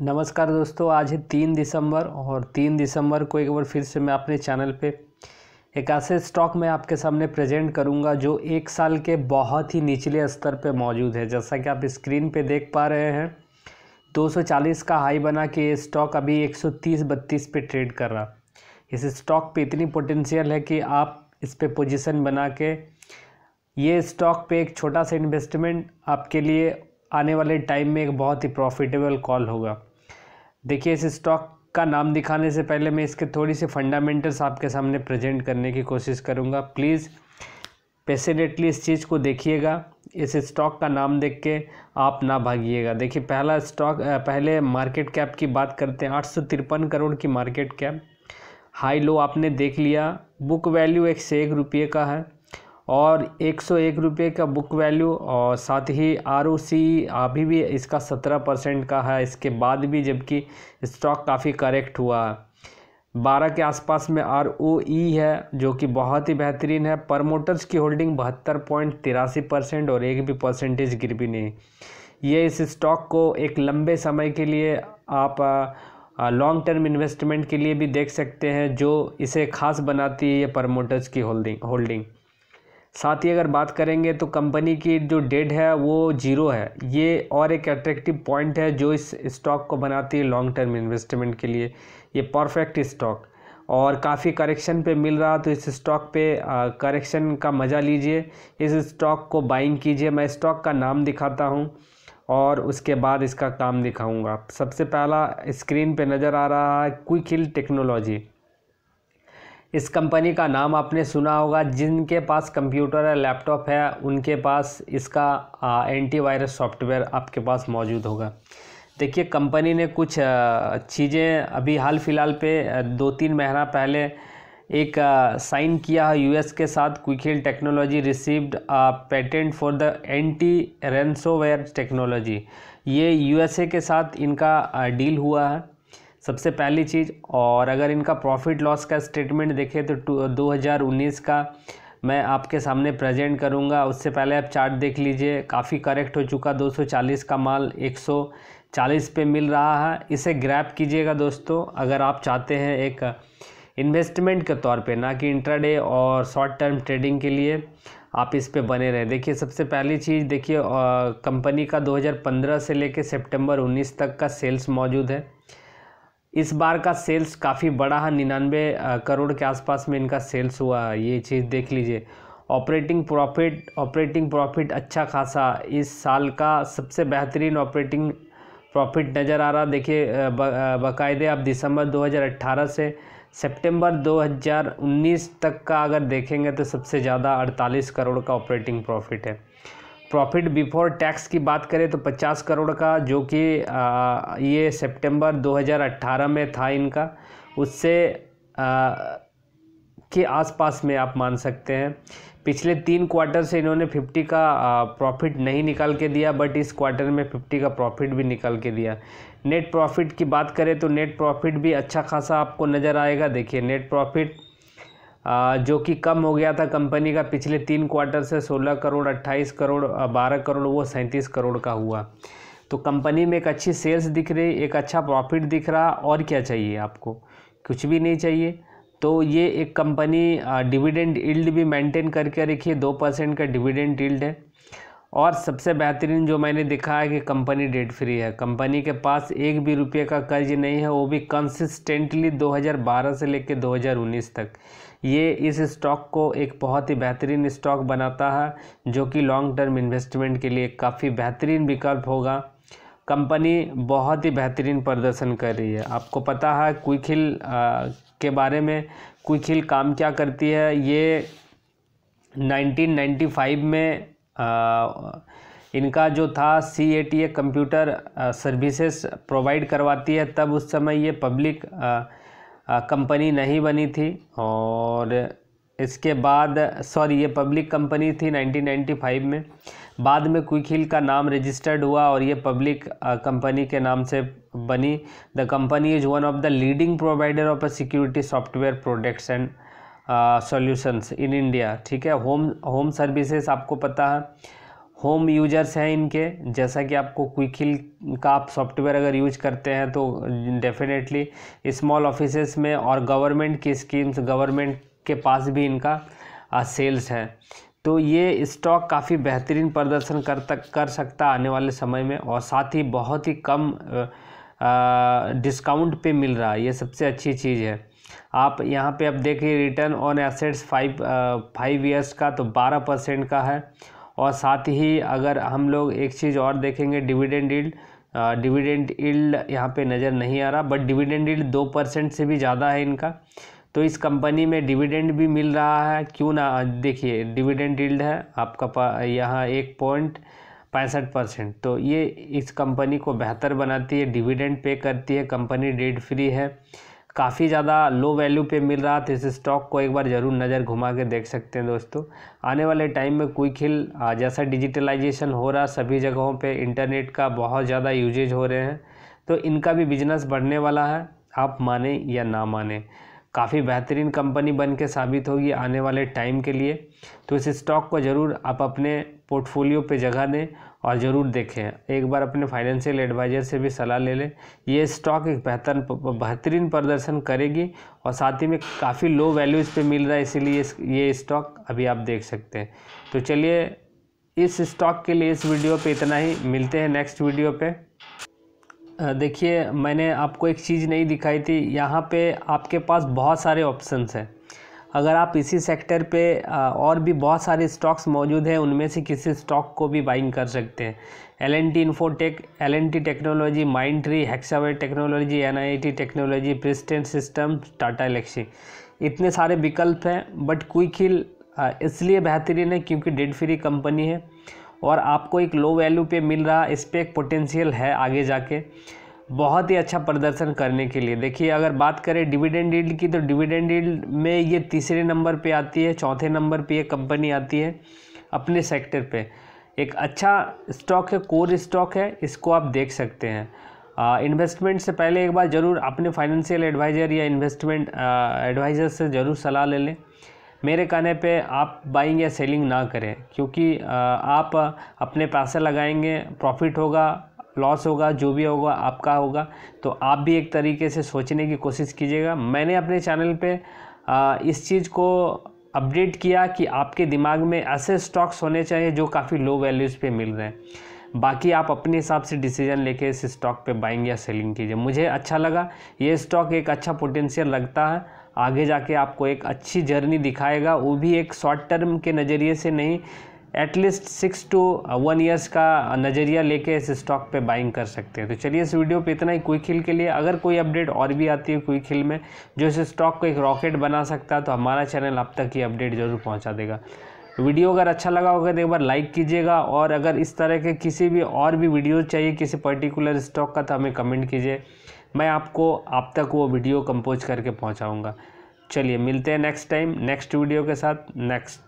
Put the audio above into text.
नमस्कार दोस्तों आज है तीन दिसंबर और तीन दिसंबर को एक बार फिर से मैं अपने चैनल पे एक ऐसे स्टॉक मैं आपके सामने प्रेजेंट करूंगा जो एक साल के बहुत ही निचले स्तर पे मौजूद है जैसा कि आप स्क्रीन पे देख पा रहे हैं 240 का हाई बना के ये स्टॉक अभी 130 बत्तीस पे ट्रेड कर रहा इस स्टॉक पे इतनी पोटेंशियल है कि आप इस पर पोजिशन बना के ये स्टॉक पर एक छोटा सा इन्वेस्टमेंट आपके लिए आने वाले टाइम में एक बहुत ही प्रॉफिटेबल कॉल होगा देखिए इस स्टॉक का नाम दिखाने से पहले मैं इसके थोड़ी सी फंडामेंटल्स आपके सामने प्रेजेंट करने की कोशिश करूँगा प्लीज़ पेसिनेटली इस चीज़ को देखिएगा इस स्टॉक का नाम देख के आप ना भागिएगा देखिए पहला स्टॉक पहले मार्केट कैप की बात करते हैं आठ सौ तिरपन करोड़ की मार्केट कैप हाई लो आपने देख लिया बुक वैल्यू एक से एक रुपये का है और एक सौ एक रुपये का बुक वैल्यू और साथ ही आर अभी भी इसका सत्रह परसेंट का है इसके बाद भी जबकि स्टॉक काफ़ी करेक्ट हुआ है बारह के आसपास में आर ओ ई है जो कि बहुत ही बेहतरीन है प्रमोटर्स की होल्डिंग बहत्तर पॉइंट तिरासी परसेंट और एक भी परसेंटेज गिर भी नहीं ये इस स्टॉक को एक लंबे समय के लिए आप लॉन्ग टर्म इन्वेस्टमेंट के लिए भी देख सकते हैं जो इसे खास बनाती है ये प्रमोटर्स की होल्डिंग होल्डिंग साथ ही अगर बात करेंगे तो कंपनी की जो डेट है वो जीरो है ये और एक अट्रैक्टिव पॉइंट है जो इस स्टॉक को बनाती है लॉन्ग टर्म इन्वेस्टमेंट के लिए ये परफेक्ट स्टॉक और काफ़ी करेक्शन पे मिल रहा तो इस स्टॉक पे करेक्शन का मज़ा लीजिए इस स्टॉक को बाइंग कीजिए मैं स्टॉक का नाम दिखाता हूँ और उसके बाद इसका काम दिखाऊँगा सबसे पहला स्क्रीन पर नज़र आ रहा है क्विक हिल टेक्नोलॉजी इस कंपनी का नाम आपने सुना होगा जिनके पास कंप्यूटर है लैपटॉप है उनके पास इसका एंटीवायरस सॉफ्टवेयर आपके पास मौजूद होगा देखिए कंपनी ने कुछ चीज़ें अभी हाल फिलहाल पे दो तीन महीना पहले एक साइन किया है यूएस के साथ Quick Heal technology received patent for the anti ransomware technology ये यूएसए के साथ इनका डील हुआ है सबसे पहली चीज़ और अगर इनका प्रॉफिट लॉस का स्टेटमेंट देखें तो दो हज़ार उन्नीस का मैं आपके सामने प्रेजेंट करूंगा उससे पहले आप चार्ट देख लीजिए काफ़ी करेक्ट हो चुका 240 का माल 140 पे मिल रहा है इसे ग्रैप कीजिएगा दोस्तों अगर आप चाहते हैं एक इन्वेस्टमेंट के तौर पे ना कि इंट्राडे और शॉर्ट टर्म ट्रेडिंग के लिए आप इस पे बने रहें देखिए सबसे पहली चीज़ देखिए कंपनी का 2015 से लेके सितंबर 19 तक का सेल्स मौजूद है इस बार का सेल्स काफ़ी बड़ा है निन्यानवे करोड़ के आसपास में इनका सेल्स हुआ है ये चीज़ देख लीजिए ऑपरेटिंग प्रॉफिट ऑपरेटिंग प्रॉफिट अच्छा खासा इस साल का सबसे बेहतरीन ऑपरेटिंग प्रॉफिट नज़र आ रहा देखिए बाकायदे आप दिसंबर 2018 से सितंबर 2019 तक का अगर देखेंगे तो सबसे ज़्यादा 48 करोड़ का ऑपरेटिंग प्रॉफिट है प्रॉफिट बिफोर टैक्स की बात करें तो 50 करोड़ का जो कि ये सितंबर 2018 में था इनका उससे आ, के आसपास में आप मान सकते हैं पिछले तीन क्वार्टर से इन्होंने 50 का प्रॉफिट नहीं निकाल के दिया बट इस क्वार्टर में 50 का प्रॉफिट भी निकाल के दिया नेट प्रॉफिट की बात करें तो नेट प्रॉफिट भी अच्छा खासा आपको नज़र आएगा देखिए नेट प्रॉफिट जो कि कम हो गया था कंपनी का पिछले तीन क्वार्टर से 16 करोड़ 28 करोड़ 12 करोड़ वो सैंतीस करोड़ का हुआ तो कंपनी में एक अच्छी सेल्स दिख रही एक अच्छा प्रॉफिट दिख रहा और क्या चाहिए आपको कुछ भी नहीं चाहिए तो ये एक कंपनी डिविडेंड इल्ड भी मेंटेन करके रखी है दो परसेंट का डिविडेंड इल्ड है और सबसे बेहतरीन जो मैंने देखा है कि कंपनी डेट फ्री है कंपनी के पास एक भी रुपये का कर्ज नहीं है वो भी कंसिस्टेंटली 2012 से लेकर 2019 तक ये इस स्टॉक को एक बहुत ही बेहतरीन स्टॉक बनाता है जो कि लॉन्ग टर्म इन्वेस्टमेंट के लिए काफ़ी बेहतरीन विकल्प होगा कंपनी बहुत ही बेहतरीन प्रदर्शन कर रही है आपको पता है क्विक हिल के बारे में क्विक हिल काम क्या करती है ये 1995 में आ, इनका जो था C A T a computer services provide करवाती है तब उस समय ये पब्लिक कंपनी नहीं बनी थी और इसके बाद सॉरी ये पब्लिक कंपनी थी 1995 में बाद में क्विक हिल का नाम रजिस्टर्ड हुआ और ये पब्लिक कंपनी के नाम से बनी the company is one of the leading provider of a security software products and solutions in India ठीक है होम होम सर्विसेज आपको पता है होम यूजर्स हैं इनके जैसा कि आपको क्विक हिल का आप सॉफ्टवेयर अगर यूज करते हैं तो डेफिनेटली स्मॉल ऑफिस में और गवर्नमेंट की स्कीम्स गवर्नमेंट के पास भी इनका आ, सेल्स है तो ये स्टॉक काफ़ी बेहतरीन प्रदर्शन कर तक कर सकता आने वाले समय में और साथ ही बहुत ही कम डिस्काउंट पे मिल रहा है ये सबसे अच्छी चीज़ है आप यहाँ पे आप देखिए return on assets five five years का तो बारह परसेंट का है और साथ ही अगर हम लोग एक चीज़ और देखेंगे डिविडेंड इल्ड डिविडेंड इल्ड यहाँ पे नज़र नहीं आ रहा बट डिविडेंड इल्ड दो परसेंट से भी ज़्यादा है इनका तो इस कंपनी में डिविडेंड भी मिल रहा है क्यों ना देखिए डिविडेंड इल्ड है आपका यहाँ एक पॉइंट पैंसठ परसेंट तो ये इस कंपनी को बेहतर बनाती है डिविडेंड पे करती है कंपनी डेट फ्री है काफ़ी ज़्यादा लो वैल्यू पे मिल रहा था तो इस स्टॉक को एक बार ज़रूर नज़र घुमा के देख सकते हैं दोस्तों आने वाले टाइम में कोई खिल जैसा डिजिटलाइजेशन हो रहा सभी जगहों पे इंटरनेट का बहुत ज़्यादा यूजेज हो रहे हैं तो इनका भी बिजनेस बढ़ने वाला है आप माने या ना माने काफ़ी बेहतरीन कंपनी बन के साबित होगी आने वाले टाइम के लिए तो इस स्टॉक को ज़रूर आप अपने पोर्टफोलियो पे जगह दें और ज़रूर देखें एक बार अपने फाइनेंशियल एडवाइज़र से भी सलाह ले लें ये स्टॉक एक बेहतर बेहतरीन प्रदर्शन करेगी और साथ ही में काफ़ी लो वैल्यूज़ पे मिल रहा है इसीलिए ये स्टॉक अभी आप देख सकते हैं तो चलिए इस स्टॉक के लिए इस वीडियो पर इतना ही मिलते हैं नेक्स्ट वीडियो पर देखिए मैंने आपको एक चीज़ नहीं दिखाई थी यहाँ पे आपके पास बहुत सारे ऑप्शंस हैं अगर आप इसी सेक्टर पे और भी बहुत सारे स्टॉक्स मौजूद हैं उनमें से किसी स्टॉक को भी बाइंग कर सकते हैं L N T Infotech L N T technology Mindtree Hexaware technology N I T technology Persistent system Tata Elxsi इतने सारे विकल्प हैं बट क्विक हिल इसलिए बेहतरीन है क्योंकि डेड फ्री कंपनी है और आपको एक लो वैल्यू पे मिल रहा इस पर एक पोटेंशियल है आगे जाके बहुत ही अच्छा प्रदर्शन करने के लिए देखिए अगर बात करें डिविडेंड डील्ड की तो डिविडेंड डील्ड में ये तीसरे नंबर पे आती है चौथे नंबर पे ये कंपनी आती है अपने सेक्टर पे एक अच्छा स्टॉक है कोर स्टॉक है इसको आप देख सकते हैं इन्वेस्टमेंट से पहले एक बार ज़रूर अपने फाइनेंशियल एडवाइज़र या इन्वेस्टमेंट एडवाइज़र से ज़रूर सलाह ले लें मेरे कहने पे आप बाइंग या सेलिंग ना करें क्योंकि आप अपने पैसे लगाएंगे प्रॉफिट होगा लॉस होगा जो भी होगा आपका होगा तो आप भी एक तरीके से सोचने की कोशिश कीजिएगा मैंने अपने चैनल पे इस चीज़ को अपडेट किया कि आपके दिमाग में ऐसे स्टॉक्स होने चाहिए जो काफ़ी लो वैल्यूज़ पे मिल रहे हैं बाकी आप अपने हिसाब से डिसीजन लेके इस स्टॉक पे बाइंग या सेलिंग कीजिए मुझे अच्छा लगा ये स्टॉक एक अच्छा पोटेंशियल लगता है आगे जाके आपको एक अच्छी जर्नी दिखाएगा वो भी एक शॉर्ट टर्म के नज़रिए से नहीं at least six to one years का नज़रिया लेके इस स्टॉक पे बाइंग कर सकते हैं तो चलिए इस वीडियो पे इतना ही क्विक हिल के लिए अगर कोई अपडेट और भी आती है क्विक हिल में जो इस स्टॉक को एक रॉकेट बना सकता है तो हमारा चैनल अब तक ये अपडेट ज़रूर पहुँचा देगा वीडियो अगर अच्छा लगा होगा तो एक बार लाइक कीजिएगा और अगर इस तरह के किसी भी और भी वीडियो चाहिए किसी पर्टिकुलर स्टॉक का तो हमें कमेंट कीजिए मैं आपको आप तक वो वीडियो कंपोज करके पहुँचाऊँगा चलिए मिलते हैं नेक्स्ट टाइम नेक्स्ट वीडियो के साथ नेक्स्ट